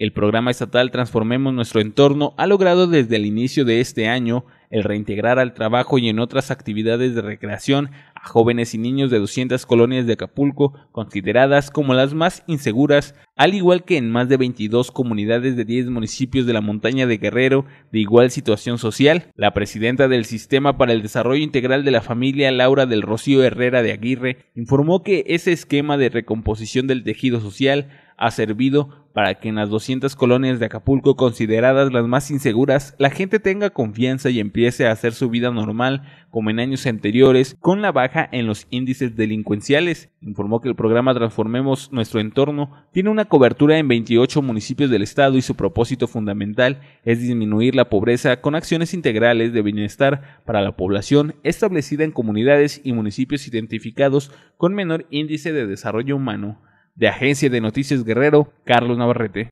El programa estatal Transformemos nuestro entorno ha logrado desde el inicio de este año el reintegrar al trabajo y en otras actividades de recreación a jóvenes y niños de 200 colonias de Acapulco consideradas como las más inseguras, al igual que en más de 22 comunidades de 10 municipios de la montaña de Guerrero de igual situación social. La presidenta del Sistema para el Desarrollo Integral de la Familia, Laura del Rocío Herrera de Aguirre, informó que ese esquema de recomposición del tejido social ha servido para que en las 200 colonias de Acapulco consideradas las más inseguras, la gente tenga confianza y empiece a hacer su vida normal como en años anteriores, con la baja en los índices delincuenciales. Informó que el programa Transformemos nuestro entorno tiene una cobertura en 28 municipios del estado y su propósito fundamental es disminuir la pobreza con acciones integrales de bienestar para la población establecida en comunidades y municipios identificados con menor índice de desarrollo humano de Agencia de Noticias Guerrero, Carlos Navarrete.